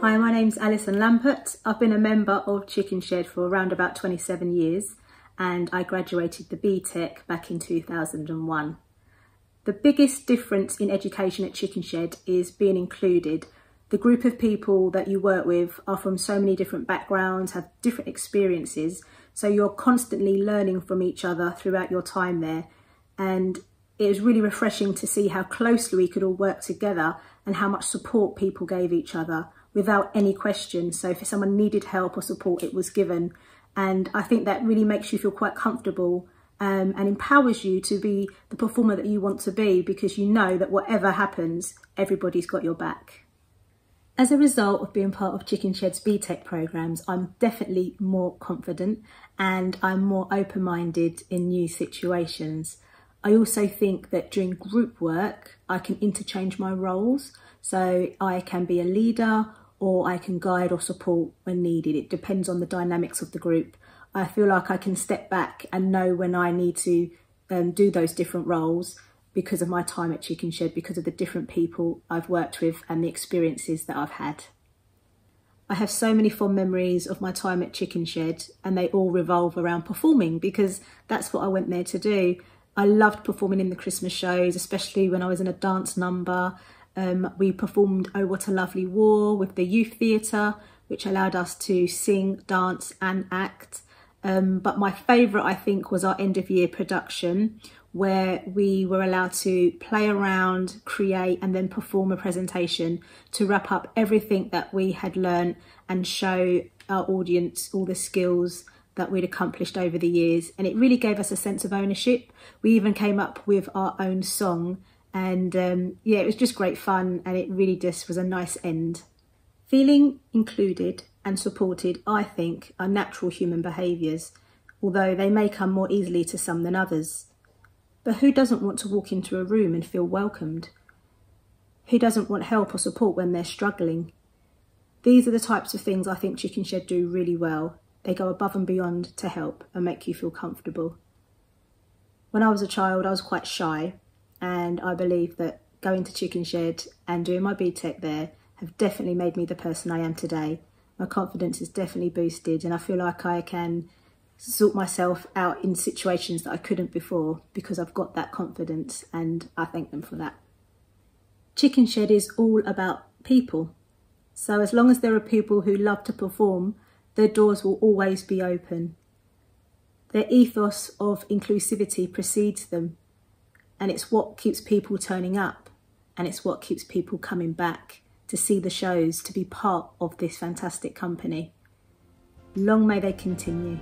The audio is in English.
Hi, my name's Alison Lampert. I've been a member of Chicken Shed for around about 27 years and I graduated the BTEC back in 2001. The biggest difference in education at Chicken Shed is being included. The group of people that you work with are from so many different backgrounds, have different experiences, so you're constantly learning from each other throughout your time there. And it was really refreshing to see how closely we could all work together and how much support people gave each other without any question. So if someone needed help or support, it was given. And I think that really makes you feel quite comfortable um, and empowers you to be the performer that you want to be because you know that whatever happens, everybody's got your back. As a result of being part of Chicken Shed's BTEC programs, I'm definitely more confident and I'm more open minded in new situations. I also think that during group work, I can interchange my roles. So I can be a leader or I can guide or support when needed. It depends on the dynamics of the group. I feel like I can step back and know when I need to um, do those different roles because of my time at Chicken Shed, because of the different people I've worked with and the experiences that I've had. I have so many fond memories of my time at Chicken Shed, and they all revolve around performing because that's what I went there to do. I loved performing in the Christmas shows, especially when I was in a dance number um, we performed Oh What a Lovely War with the Youth Theatre, which allowed us to sing, dance, and act. Um, but my favourite, I think, was our end of year production where we were allowed to play around, create, and then perform a presentation to wrap up everything that we had learned and show our audience all the skills that we'd accomplished over the years. And it really gave us a sense of ownership. We even came up with our own song and um, yeah, it was just great fun and it really just was a nice end. Feeling included and supported, I think, are natural human behaviours, although they may come more easily to some than others. But who doesn't want to walk into a room and feel welcomed? Who doesn't want help or support when they're struggling? These are the types of things I think Chicken Shed do really well. They go above and beyond to help and make you feel comfortable. When I was a child, I was quite shy, and I believe that going to Chicken Shed and doing my BTEC there have definitely made me the person I am today. My confidence is definitely boosted, and I feel like I can sort myself out in situations that I couldn't before because I've got that confidence, and I thank them for that. Chicken Shed is all about people. So, as long as there are people who love to perform, their doors will always be open. Their ethos of inclusivity precedes them and it's what keeps people turning up and it's what keeps people coming back to see the shows, to be part of this fantastic company. Long may they continue.